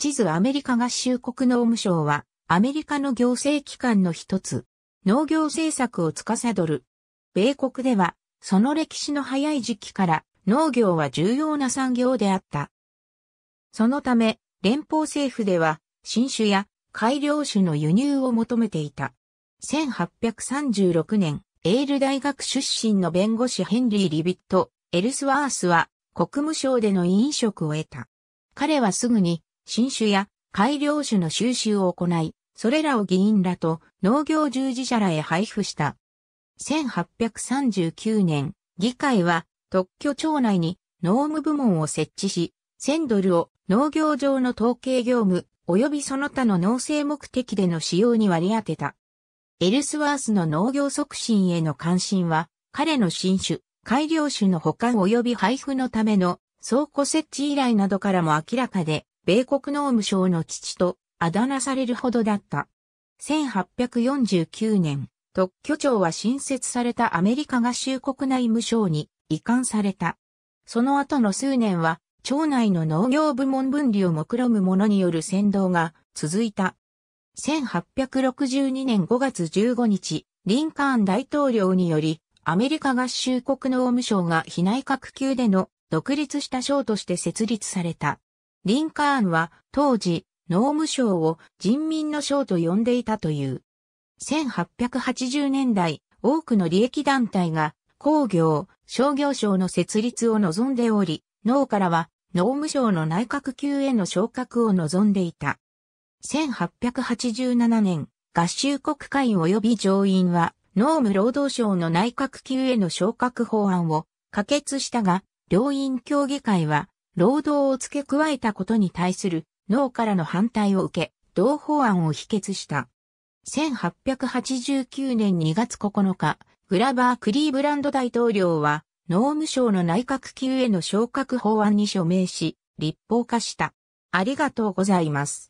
地図アメリカ合衆国農務省は、アメリカの行政機関の一つ、農業政策を司る。米国では、その歴史の早い時期から農業は重要な産業であった。そのため、連邦政府では、新種や改良種の輸入を求めていた。1836年、エール大学出身の弁護士ヘンリー・リビット、エルスワースは、国務省での飲食を得た。彼はすぐに新種や改良種の収集を行い、それらを議員らと農業従事者らへ配布した。1839年、議会は特許庁内に農務部門を設置し、1000ドルを農業上の統計業務及びその他の農政目的での使用に割り当てた。エルスワースの農業促進への関心は、彼の新種、改良種の保管及び配布のための倉庫設置依頼などからも明らかで、米国農務省の父とあだ名されるほどだった。1849年、特許庁は新設されたアメリカ合衆国内務省に移管された。その後の数年は、町内の農業部門分離を目論む者による先導が続いた。1862年5月15日、リンカーン大統領により、アメリカ合衆国農務省が非内閣級での独立した省として設立された。リンカーンは当時、農務省を人民の省と呼んでいたという。1880年代、多くの利益団体が工業、商業省の設立を望んでおり、農からは農務省の内閣級への昇格を望んでいた。1887年、合衆国会及び上院は農務労働省の内閣級への昇格法案を可決したが、両院協議会は労働を付け加えたことに対する脳からの反対を受け、同法案を否決した。1889年2月9日、グラバー・クリーブランド大統領は、農務省の内閣級への昇格法案に署名し、立法化した。ありがとうございます。